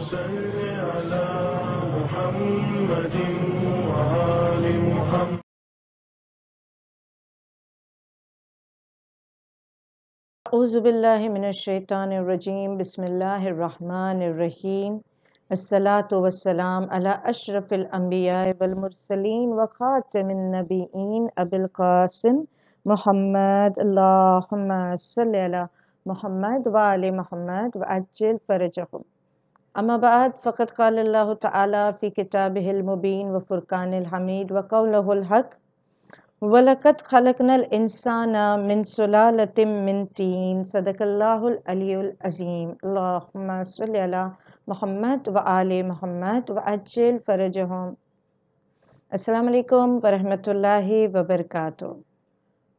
أعوذ بالله من الشيطان الرجيم بسم الله الرحمن الرحيم الصلاة والسلام على أشرف الأنبياء والمرسلين وخاتم النبيين أبي القاسم محمد اللهم صل على محمد وعلى محمد وأجل فرجهم أما بعد فقد قال الله تعالى في كتابه المبين وفرقان الحميد وقوله الحق ولقد خلقنا الإنسان من سلالة من تين صدق الله العلي العظيم اللهم صل على محمد وآل محمد وأجل فرجهم السلام عليكم ورحمة الله وبركاته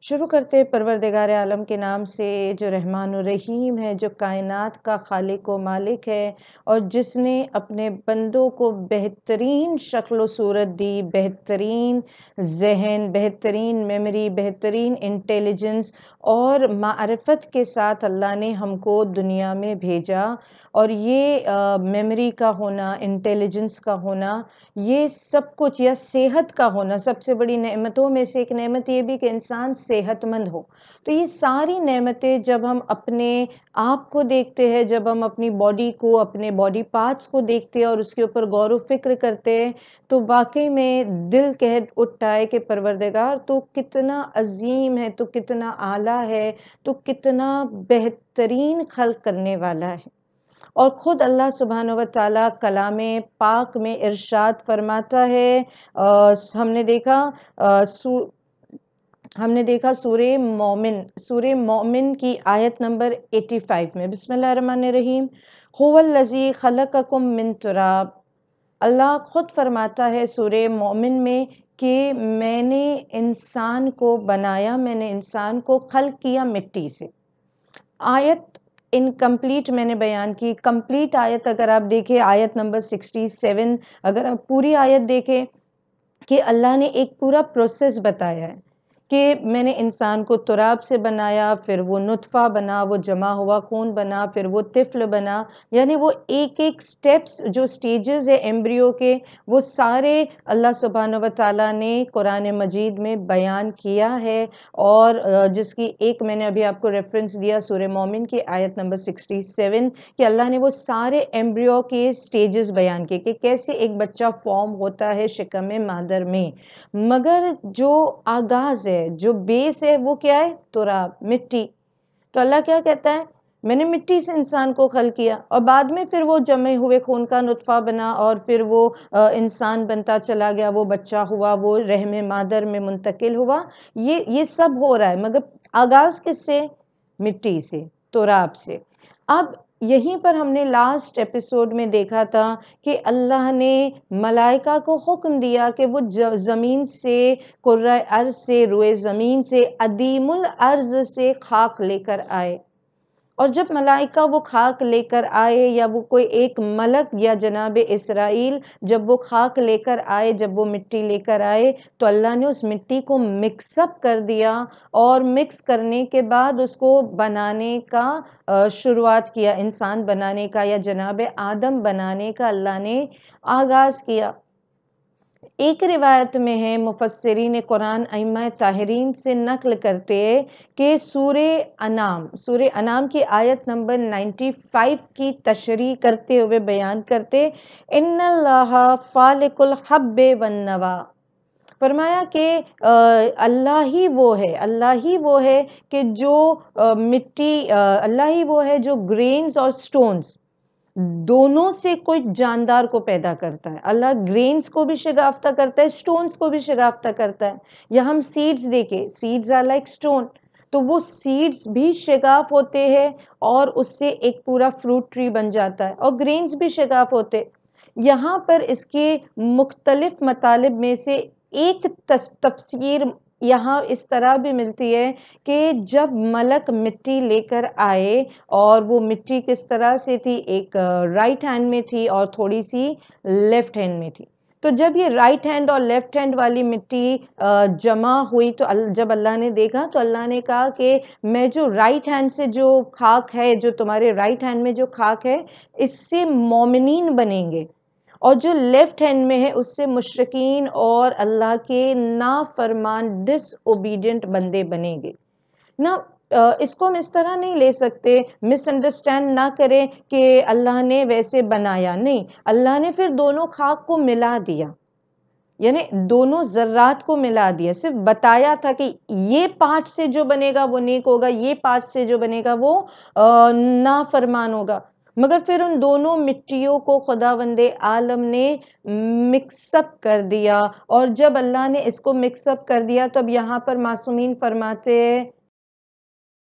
शुरू करते परवरदगार आलम के नाम से जो रहमान रहीम है जो कायनात का खालिक व मालिक है और जिसने अपने बंदों को बेहतरीन शक्ल सूरत दी बेहतरीन जहन बेहतरीन मेमोरी बेहतरीन इंटेलिजेंस और मारफत के साथ अल्लाह ने हमको दुनिया में भेजा और ये मेमोरी का होना इंटेलिजेंस का होना ये सब कुछ या सेहत का होना सबसे बड़ी नेमतों में से एक नेमत ये भी कि इंसान सेहतमंद हो तो ये सारी नेमतें जब हम अपने आप को देखते हैं जब हम अपनी बॉडी को अपने बॉडी पार्ट्स को देखते हैं और उसके ऊपर गौरव फिक्र करते हैं तो वाकई में दिल कह उठता है कि परवरदगार तो कितना अजीम है तो कितना आला है तो कितना बेहतरीन खल करने वाला है और ख़ुद अल्लाह सुबहान व ताली कलाम पाक में इरशाद फरमाता है आ, हमने देखा आ, हमने देखा सूर्य मोमिन सूर्य मोमिन की आयत नंबर 85 में बिसमान रहीम होवल्लजी खल कम मिनतराब अल्लाह ख़ुद फरमाता है सूर्य मोमिन में कि मैंने इंसान को बनाया मैंने इंसान को खल किया मिट्टी से आयत इनकम्प्लीट मैंने बयान की कम्प्लीट आयत अगर आप देखें आयत नंबर 67 अगर आप पूरी आयत देखें कि अल्लाह ने एक पूरा प्रोसेस बताया है कि मैंने इंसान को तुराब से बनाया फिर वो नुतफ़ा बना वो जमा हुआ खून बना फिर वो तिफ़ल बना यानी वो एक एक स्टेप्स जो स्टेजेस है एम्ब्रियो के वो सारे अल्लाह सुबहान व ताली ने कुरान मजीद में बयान किया है और जिसकी एक मैंने अभी आपको रेफरेंस दिया सूर्य मोमिन की आयत नंबर सिक्सटी सेवन कि अल्लाह ने वो सारे एम्ब्रियो के स्टेजेस बयान किए कि कैसे एक बच्चा फॉर्म होता है शिकम मादर में मगर जो आगाज़ है है जो बेस है वो क्या है तुरा मिट्टी तो अल्लाह क्या कहता है मैंने मिट्टी से इंसान को खल किया और बाद में फिर वो जमे हुए खून का नुतफ़ा बना और फिर वो इंसान बनता चला गया वो बच्चा हुआ वो रहम मादर में मुंतकिल हुआ ये ये सब हो रहा है मगर आगाज़ किससे मिट्टी से तुराब से अब यहीं पर हमने लास्ट एपिसोड में देखा था कि अल्लाह ने मलाइका को हुक्म दिया कि वो ज़मीन से कुर्र अर्ज़ से रुए ज़मीन से अदीमुल अर्ज़ से खाक लेकर आए और जब मलाइका वो खाक लेकर आए या वो कोई एक मलक या जनाब इसराइल जब वो खाक लेकर आए जब वो मिट्टी लेकर आए तो अल्लाह ने उस मिट्टी को मिक्सअप कर दिया और मिक्स करने के बाद उसको बनाने का शुरुआत किया इंसान बनाने का या जनाब आदम बनाने का अल्लाह ने आगाज़ किया एक रिवायत में है मुफसरीन कुरान अम ताहरीन से नकल करते कि सूर अनाम सूर अनाम की आयत नंबर 95 की तशरी करते हुए बयान करते इन फ़ालिकुल वन नवा फरमाया कि अल्लाह ही वो है अल्लाह ही वो है कि जो मिट्टी अल्लाह ही वो है जो ग्रेन्स और स्टोन्स दोनों से कोई जानदार को पैदा करता है अल्लाह ग्रेन्स को भी शगाफ्ता करता है स्टोन्स को भी शगाफ्ता करता है या हम सीड्स देखे सीड्स आर लाइक स्टोन तो वो सीड्स भी शगाफ होते हैं और उससे एक पूरा फ्रूट ट्री बन जाता है और ग्रेन्स भी शगाफ होते यहाँ पर इसके मुख्तलिफ मतालब में से एक तफसीर यहाँ इस तरह भी मिलती है कि जब मलक मिट्टी लेकर आए और वो मिट्टी किस तरह से थी एक राइट हैंड में थी और थोड़ी सी लेफ़्ट हैंड में थी तो जब ये राइट हैंड और लेफ्ट हैंड वाली मिट्टी जमा हुई तो जब अल्लाह ने देखा तो अल्लाह ने कहा कि मैं जो राइट हैंड से जो खाक है जो तुम्हारे राइट हैंड में जो खाक है इससे मोमिन बनेंगे और जो लेफ़्ट हैंड में है उससे मुशरकिन और अल्लाह के नाफरमान डिसोबीडियंट बंदे बनेंगे ना इसको हम इस तरह नहीं ले सकते मिसअंडरस्टैंड ना करें कि अल्लाह ने वैसे बनाया नहीं अल्लाह ने फिर दोनों खाक को मिला दिया यानी दोनों ज़र्रात को मिला दिया सिर्फ बताया था कि ये पार्ट से जो बनेगा वो नेक होगा ये पार्ट से जो बनेगा वो नाफरमान होगा मगर फिर उन दोनों मिट्टियों को खुदा वंद आलम ने मिक्सअप कर दिया और जब अल्लाह ने इसको मिक्सअप कर दिया तो अब यहाँ पर मासूमिन फरमाते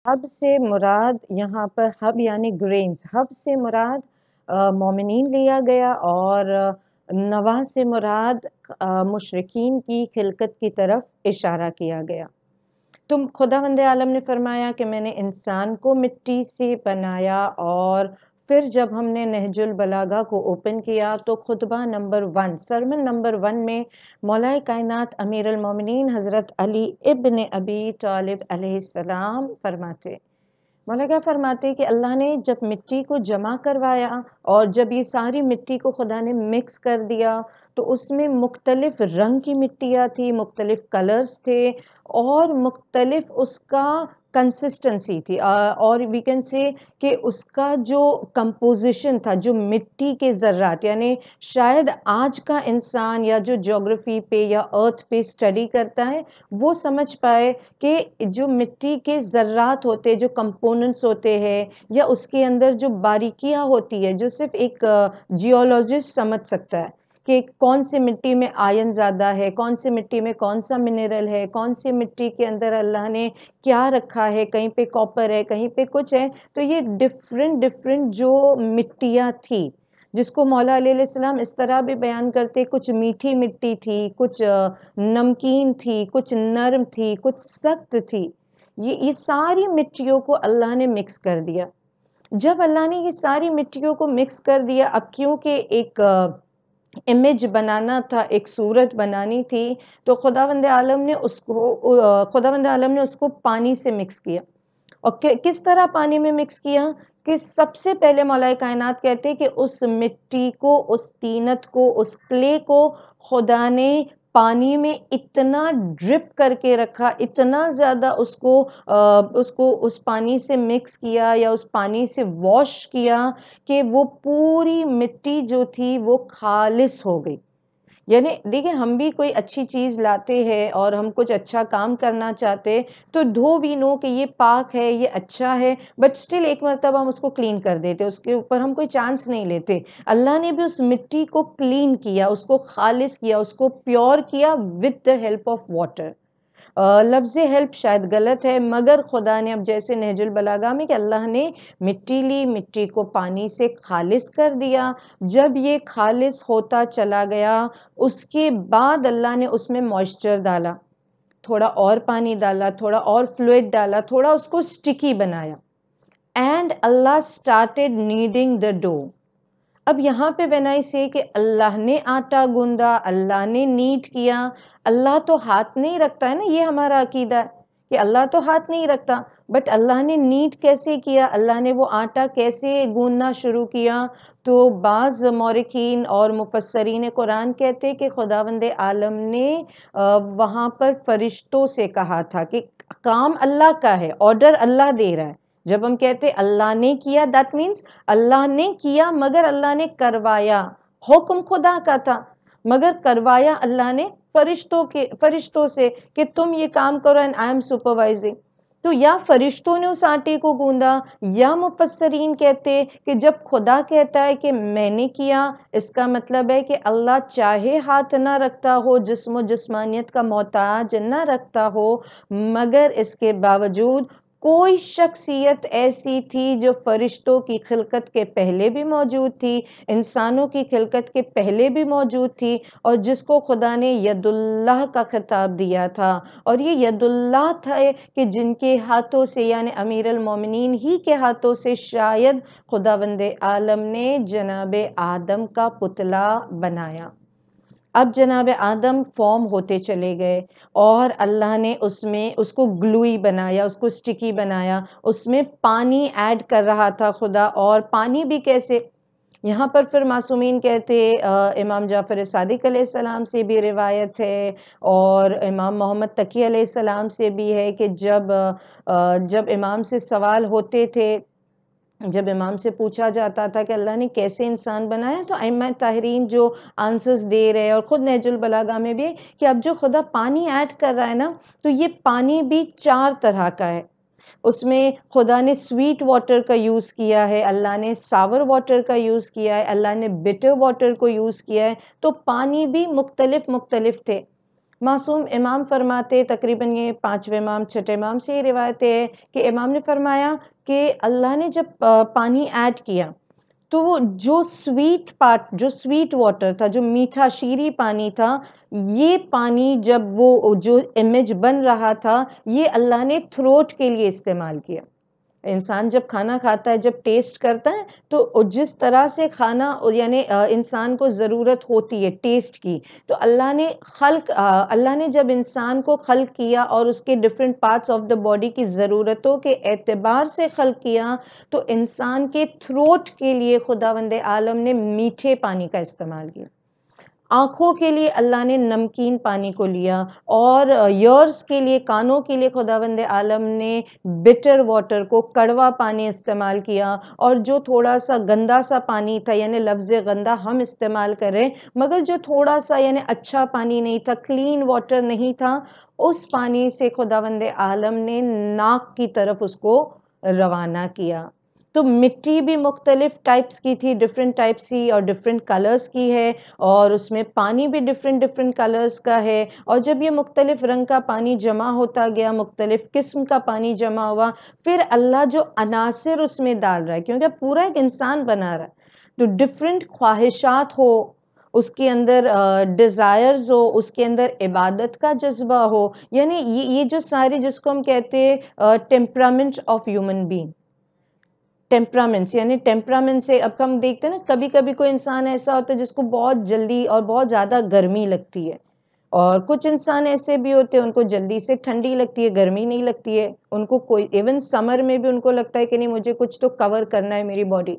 हब से मुराद यहाँ पर हब यानी ग्रेन्स हब से मुराद मोमिन लिया गया और नवा से मुराद मुशरकिन की खिलकत की तरफ इशारा किया गया तो खुदा वंद आलम ने फरमाया कि मैंने इंसान को मिट्टी से बनाया और फिर जब हमने नहजुल बलागा को ओपन किया तो खुतबा number one sermon number one में मौला कायनात अमीर अमीरमिन हज़रत अली इब्न अबी तालिब अलैहिस्सलाम फरमाते मौलगा फरमाते कि अल्लाह ने जब मिट्टी को जमा करवाया और जब ये सारी मिट्टी को खुदा ने मिक्स कर दिया तो उसमें मुख्तलिफ़ रंग की मिट्टियाँ थी मुख्तलिफ़ कलर्स थे और मुख्तलिफ़ उसका कंसिस्टेंसी थी और वी कैन से कि उसका जो कंपोजिशन था जो मिट्टी के ज़र्रात यानी शायद आज का इंसान या जो जोग्राफी पे या अर्थ पे स्टडी करता है वो समझ पाए कि जो मिट्टी के ज़र्रात होते जो कंपोनेंट्स होते हैं या उसके अंदर जो बारीकियां होती है जो सिर्फ एक जियोलॉजिस्ट समझ सकता है कि कौन सी मिट्टी में आयन ज़्यादा है कौन सी मिट्टी में कौन सा मिनरल है कौन सी मिट्टी के अंदर अल्लाह ने क्या रखा है कहीं पे कॉपर है कहीं पे कुछ है तो ये डिफरेंट डिफरेंट जो मिट्टियाँ थी जिसको मौला सलाम इस तरह भी बयान करते कुछ मीठी मिट्टी थी कुछ नमकीन थी कुछ नरम थी कुछ सख्त थी ये ये सारी मिट्टियों को अल्लाह ने मिक्स कर दिया जब अल्लाह ने ये सारी मिट्टियों को मिक्स कर दिया अब क्योंकि एक इमेज बनाना था एक सूरत बनानी थी तो खुदा वंद आलम ने उसको खुदा वंद आलम ने उसको पानी से मिक्स किया और कि, किस तरह पानी में मिक्स किया कि सबसे पहले मौलाए कायनात कहते हैं कि उस मिट्टी को उस तीनत को उस क्ले को खुदा ने पानी में इतना ड्रिप करके रखा इतना ज़्यादा उसको आ, उसको उस पानी से मिक्स किया या उस पानी से वॉश किया कि वो पूरी मिट्टी जो थी वो खालिस हो गई यानी देखिए हम भी कोई अच्छी चीज़ लाते हैं और हम कुछ अच्छा काम करना चाहते तो धो भी नो कि ये पाक है ये अच्छा है बट स्टिल एक मरतबा हम उसको क्लीन कर देते उसके ऊपर हम कोई चांस नहीं लेते अल्लाह ने भी उस मिट्टी को क्लीन किया उसको खालिश किया उसको प्योर किया with the help of water लफ्ज़ हेल्प शायद गलत है मगर खुदा ने अब जैसे नहजुल बलागा में कि अल्लाह ने मिट्टी ली मिट्टी को पानी से खालिस कर दिया जब ये खालिस होता चला गया उसके बाद अल्लाह ने उसमें मॉइस्चर डाला थोड़ा और पानी डाला थोड़ा और फ्लूड डाला थोड़ा उसको स्टिकी बनाया and Allah started kneading the dough अब यहाँ पे वेन आई से कि अल्लाह ने आटा गूंदा अल्लाह ने नीट किया अल्लाह तो हाथ नहीं रखता है ना ये हमारा अकीदा है कि अल्लाह तो हाथ नहीं रखता बट अल्लाह ने नीट कैसे किया अल्लाह ने वो आटा कैसे गूंदना शुरू किया तो बाज़ मौरखीन और मुफसरीन कुरान कहते कि खुदा खुदावंद आलम ने वहाँ पर फरिश्तों से कहा था कि काम अल्लाह का है ऑर्डर अल्लाह दे रहा है जब हम कहते अल्लाह ने किया दैट मीन्स अल्लाह ने किया मगर अल्लाह ने करवाया हुक्म खुदा का था मगर करवाया अल्लाह ने फरिश्तों के फरिश्तों से कि तुम ये काम करो एंड आई एम सुपरवाइजिंग तो या फरिश्तों ने उस आटे को गूंदा या मुफसरीन कहते कि जब खुदा कहता है कि मैंने किया इसका मतलब है कि अल्लाह चाहे हाथ ना रखता हो जिसम जिस्मानियत का मोहताज ना रखता हो मगर इसके बावजूद कोई शख्सियत ऐसी थी जो फरिश्तों की खिलकत के पहले भी मौजूद थी इंसानों की खिलकत के पहले भी मौजूद थी और जिसको खुदा ने यदुल्लाह का खिताब दिया था और ये यदुल्लाह था कि जिनके हाथों से यानि अमीर अलमोमिन ही के हाथों से शायद खुदा बंद आलम ने जनाब आदम का पुतला बनाया अब जनाब आदम फॉर्म होते चले गए और अल्लाह ने उसमें उसको ग्लूई बनाया उसको स्टिकी बनाया उसमें पानी ऐड कर रहा था खुदा और पानी भी कैसे यहाँ पर फिर मासूमीन कहते आ, इमाम जाफ़र सदक सलाम से भी रिवायत है और इमाम मोहम्मद तकी सलाम से भी है कि जब आ, जब इमाम से सवाल होते थे जब इमाम से पूछा जाता था कि अल्लाह ने कैसे इंसान बनाया तो अम तहरीन जो आंसर्स दे रहे हैं और ख़ुद बलागा में भी कि अब जो खुदा पानी ऐड कर रहा है ना तो ये पानी भी चार तरह का है उसमें खुदा ने स्वीट वाटर का यूज़ किया है अल्लाह ने सावर वाटर का यूज़ किया है अल्लाह ने बिटर वाटर को यूज़ किया है तो पानी भी मुख्तलफ मुख्तलफ थे मासूम इमाम फरमाते तकरीबन ये पाँचवें इमाम छठे इमाम से ये रिवायत है कि इमाम ने फरमाया कि अल्लाह ने जब पानी ऐड किया तो वो जो स्वीट पार्ट जो स्वीट वाटर था जो मीठा शीरी पानी था ये पानी जब वो जो इमेज बन रहा था ये अल्लाह ने थ्रोट के लिए इस्तेमाल किया इंसान जब खाना खाता है जब टेस्ट करता है तो जिस तरह से खाना यानी इंसान को ज़रूरत होती है टेस्ट की तो अल्लाह ने खल्क अल्लाह ने जब इंसान को खल किया और उसके different parts of the body की ज़रूरतों के एतबार से खल किया तो इंसान के थ्रोट के लिए खुदा वंद आलम ने मीठे पानी का इस्तेमाल किया आँखों के लिए अल्लाह ने नमकीन पानी को लिया और यर्स के लिए कानों के लिए खुदावंद आलम ने बिटर वाटर को कड़वा पानी इस्तेमाल किया और जो थोड़ा सा गंदा सा पानी था यानी लफ्ज़ गंदा हम इस्तेमाल करें मगर जो थोड़ा सा यानी अच्छा पानी नहीं था क्लीन वाटर नहीं था उस पानी से खुदावंद आलम ने नाक की तरफ उसको रवाना किया तो मिट्टी भी मुख्तलिफ़ टाइप्स की थी डिफरेंट टाइप्स की और डिफरेंट कलर्स की है और उसमें पानी भी डिफरेंट डिफरेंट कलर्स का है और जब ये मुख्तलिफ़ रंग का पानी जमा होता गया मुख्तलिफ़ किस्म का पानी जमा हुआ फिर अल्लाह जो अनासर उसमें डाल रहा है क्योंकि पूरा एक इंसान बना रहा है तो डिफरेंट ख्वाहिशात हो उसके अंदर डिज़ायर्स हो उसके अंदर इबादत का जज्बा हो यानी ये ये जो सारे जिसको हम कहते हैं temperament of human being temperaments यानी टेम्परामेंट से अब हम देखते हैं ना कभी कभी कोई इंसान ऐसा होता है जिसको बहुत जल्दी और बहुत ज़्यादा गर्मी लगती है और कुछ इंसान ऐसे भी होते हैं उनको जल्दी से ठंडी लगती है गर्मी नहीं लगती है उनको कोई इवन समर में भी उनको लगता है कि नहीं मुझे कुछ तो कवर करना है मेरी बॉडी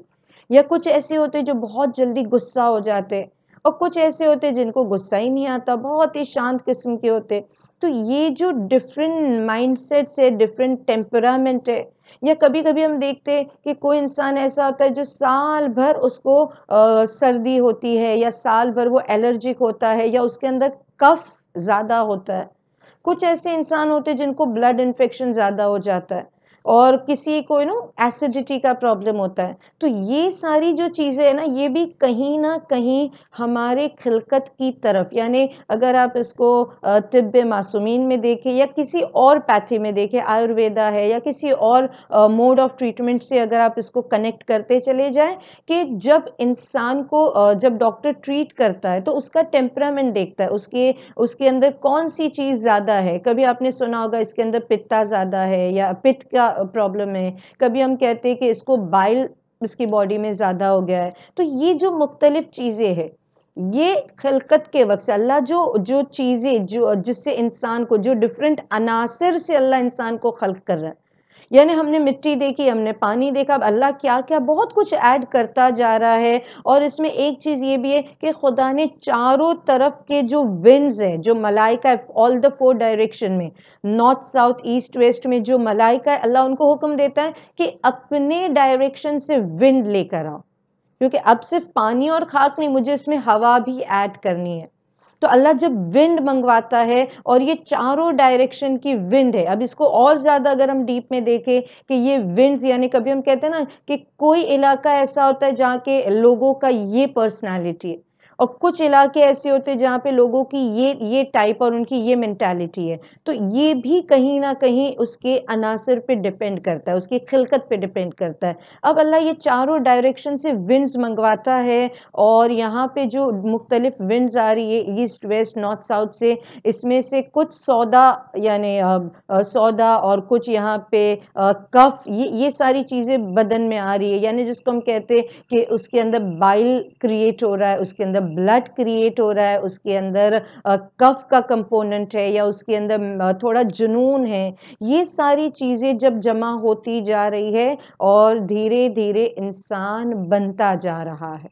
या कुछ ऐसे होते जो बहुत जल्दी गुस्सा हो जाते और कुछ ऐसे होते जिनको गुस्सा ही नहीं आता बहुत ही शांत किस्म के होते तो ये जो डिफरेंट माइंडसेट्स है डिफरेंट टेम्परामेंट है या कभी कभी हम देखते हैं कि कोई इंसान ऐसा होता है जो साल भर उसको आ, सर्दी होती है या साल भर वो एलर्जिक होता है या उसके अंदर कफ ज़्यादा होता है कुछ ऐसे इंसान होते हैं जिनको ब्लड इन्फेक्शन ज़्यादा हो जाता है और किसी को यू नो एसिडिटी का प्रॉब्लम होता है तो ये सारी जो चीज़ें हैं ना ये भी कहीं ना कहीं हमारे खिलकत की तरफ यानी अगर आप इसको तिब मासूमीन में देखें या किसी और पैथी में देखें आयुर्वेदा है या किसी और मोड ऑफ ट्रीटमेंट से अगर आप इसको कनेक्ट करते चले जाएं कि जब इंसान को जब डॉक्टर ट्रीट करता है तो उसका टेम्परामेंट देखता है उसके उसके अंदर कौन सी चीज़ ज़्यादा है कभी आपने सुना होगा इसके अंदर पित्ता ज़्यादा है या पित्त का प्रॉब्लम है कभी हम कहते हैं कि इसको बाइल इसकी बॉडी में ज़्यादा हो गया है तो ये जो मुख्तलिफ़ चीज़ें हैं ये खिलकत के वक्त से अल्लाह जो जो चीज़ें जो जिससे इंसान को जो डिफरेंट अनासर से अल्लाह इंसान को खल कर रहा है यानी हमने मिट्टी देखी हमने पानी देखा अब अल्लाह क्या क्या बहुत कुछ ऐड करता जा रहा है और इसमें एक चीज़ ये भी है कि खुदा ने चारों तरफ के जो विंड्स हैं जो मलाइका ऑल द फोर डायरेक्शन में नॉर्थ साउथ ईस्ट वेस्ट में जो मलाइका है अल्लाह उनको हुक्म देता है कि अपने डायरेक्शन से विंड लेकर आओ क्योंकि अब सिर्फ पानी और खाक नहीं मुझे इसमें हवा भी ऐड करनी है तो अल्लाह जब विंड मंगवाता है और ये चारों डायरेक्शन की विंड है अब इसको और ज़्यादा अगर हम डीप में देखें कि ये विंड्स यानी कभी हम कहते हैं ना कि कोई इलाका ऐसा होता है जहाँ के लोगों का ये पर्सनैलिटी है और कुछ इलाके ऐसे होते हैं जहाँ पे लोगों की ये ये टाइप और उनकी ये मैंटेलिटी है तो ये भी कहीं ना कहीं उसके अनासर पे डिपेंड करता है उसकी खिलकत पे डिपेंड करता है अब अल्लाह ये चारों डायरेक्शन से विंड्स मंगवाता है और यहाँ पे जो मुख्तलिफ विंड्स आ रही है ईस्ट वेस्ट नॉर्थ साउथ से इसमें से कुछ सौदा यानि सौदा और कुछ यहाँ पे कफ ये ये सारी चीज़ें बदन में आ रही है यानी जिसको हम कहते हैं कि उसके अंदर बाइल क्रिएट हो रहा है उसके अंदर ब्लड क्रिएट हो रहा है उसके अंदर कफ का कंपोनेंट है या उसके अंदर थोड़ा जुनून है ये सारी चीज़ें जब जमा होती जा रही है और धीरे धीरे इंसान बनता जा रहा है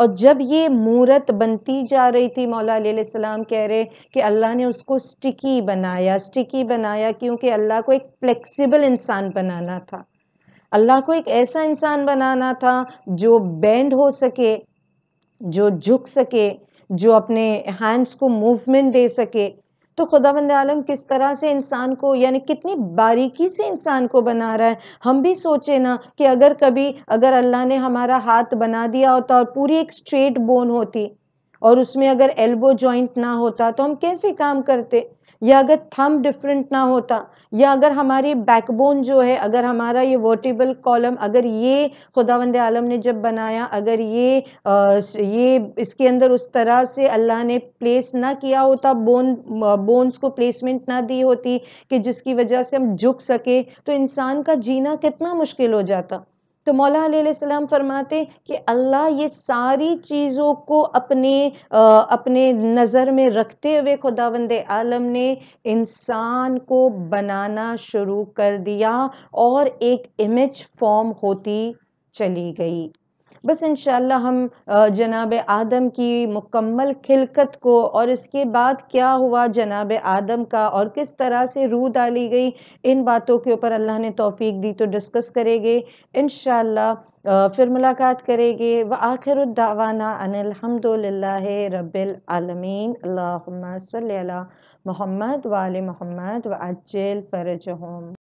और जब ये मूरत बनती जा रही थी मौला सलाम कह रहे कि अल्लाह ने उसको स्टिकी बनाया स्टिकी बनाया क्योंकि अल्लाह को एक फ्लेक्सिबल इंसान बनाना था अल्लाह को एक ऐसा इंसान बनाना था जो बेंड हो सके जो झुक सके जो अपने हैंड्स को मूवमेंट दे सके तो खुदा बंद आलम किस तरह से इंसान को यानी कितनी बारीकी से इंसान को बना रहा है हम भी सोचें ना कि अगर कभी अगर अल्लाह ने हमारा हाथ बना दिया होता और पूरी एक स्ट्रेट बोन होती और उसमें अगर एल्बो जॉइंट ना होता तो हम कैसे काम करते या अगर थम डिफरेंट ना होता या अगर हमारी बैकबोन जो है अगर हमारा ये वर्टिबल कॉलम अगर ये खुदावंद आलम ने जब बनाया अगर ये आ, ये इसके अंदर उस तरह से अल्लाह ने प्लेस ना किया होता बोन बोन्स को प्लेसमेंट ना दी होती कि जिसकी वजह से हम झुक सके तो इंसान का जीना कितना मुश्किल हो जाता तो मौला सलाम फरमाते कि अल्लाह ये सारी चीज़ों को अपने आ, अपने नज़र में रखते हुए खुदावंद आलम ने इंसान को बनाना शुरू कर दिया और एक इमेज फॉर्म होती चली गई बस इन हम जनाब आदम की मुकम्मल खिलकत को और इसके बाद क्या हुआ जनाब आदम का और किस तरह से रू डाली गई इन बातों के ऊपर अल्लाह ने तोफ़ी दी तो डिस्कस करेंगे इन फिर मुलाकात करेंगे व आखिर दावाना अनिलहमदिल्ला रबालमीन अल्लाम सल मोहम्मद वाल मोहम्मद व अज्जल फ़रज